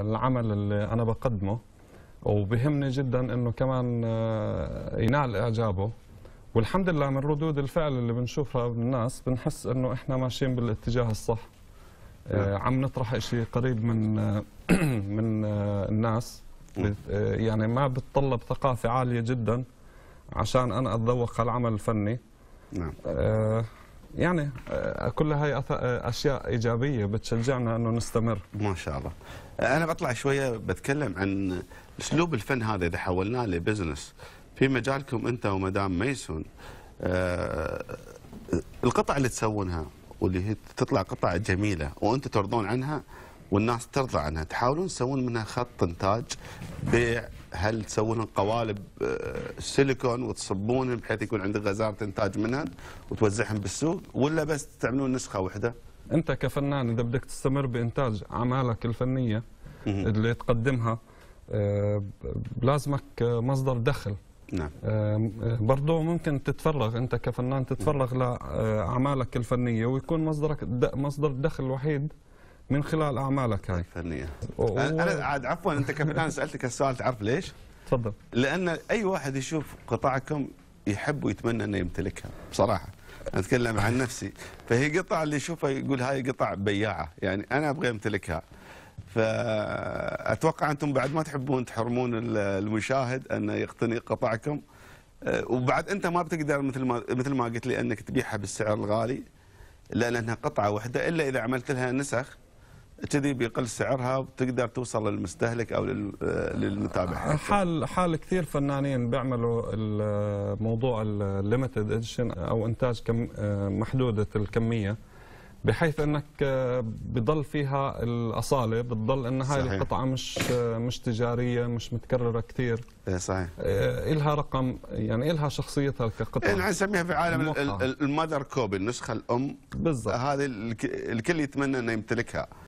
العمل اللي أنا بقدمه وبهمني جدا أنه كمان آه، ينال إعجابه والحمد لله من ردود الفعل اللي بنشوفها من الناس بنحس أنه إحنا ماشيين بالاتجاه الصح نعم. آه، عم نطرح شيء قريب من آه، من الناس نعم. يعني ما بتطلب ثقافة عالية جدا عشان أنا أتذوق العمل الفني نعم يعني آه, كل هاي آه, اشياء ايجابيه بتشجعنا انه نستمر ما شاء الله انا بطلع شويه بتكلم عن اسلوب الفن هذا اذا حولناه لبزنس في مجالكم انت ومدام ميسون آه, القطع اللي تسوونها واللي هي تطلع قطع جميله وانت ترضون عنها والناس ترضى عنها تحاولون تسوون منها خط انتاج بيع هل تسوون قوالب آه، سيليكون وتصبون بحيث يكون عندك غزاره انتاج منها وتوزعهم بالسوق ولا بس تعملون نسخه واحده؟ انت كفنان اذا بدك تستمر بانتاج اعمالك الفنيه اللي تقدمها آه، لازمك آه، مصدر دخل نعم برضه ممكن تتفرغ انت كفنان تتفرغ لاعمالك الفنيه ويكون مصدرك مصدر الدخل الوحيد من خلال اعمالك هاي يعني. الفنيه طيب، انا عاد عفوا انت كابتن سالتك السؤال تعرف ليش؟ تفضل لان اي واحد يشوف قطعكم يحب ويتمنى انه يمتلكها بصراحه اتكلم عن نفسي فهي قطع اللي يشوفها يقول هاي قطع بياعه يعني انا ابغى امتلكها فاتوقع انتم بعد ما تحبون تحرمون المشاهد انه يقتني قطعكم أه، وبعد انت ما بتقدر مثل ما مثل ما قلت لي انك تبيعها بالسعر الغالي لانها قطعه واحده الا اذا عملت لها نسخ كذي بيقل سعرها تقدر توصل للمستهلك او للمتابع حال حال كثير فنانين بيعملوا الموضوع الليمتد اديشن او انتاج كم محدوده الكميه بحيث انك آه، بضل فيها الاصاله بتضل ان هاي القطعه مش آه، مش تجاريه مش متكرره كثير إيه، صحيح آه، الها رقم يعني الها شخصيتها كقطعه إيه، يعني نسميها في عالم المذر كوب النسخه الام بالضبط هذه الكل يتمنى انه يمتلكها